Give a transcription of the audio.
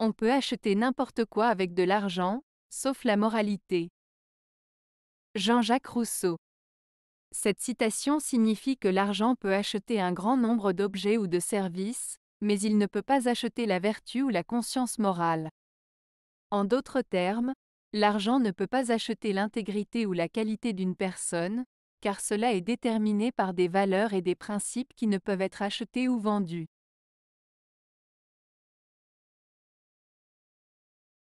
On peut acheter n'importe quoi avec de l'argent, sauf la moralité. Jean-Jacques Rousseau. Cette citation signifie que l'argent peut acheter un grand nombre d'objets ou de services, mais il ne peut pas acheter la vertu ou la conscience morale. En d'autres termes, l'argent ne peut pas acheter l'intégrité ou la qualité d'une personne, car cela est déterminé par des valeurs et des principes qui ne peuvent être achetés ou vendus.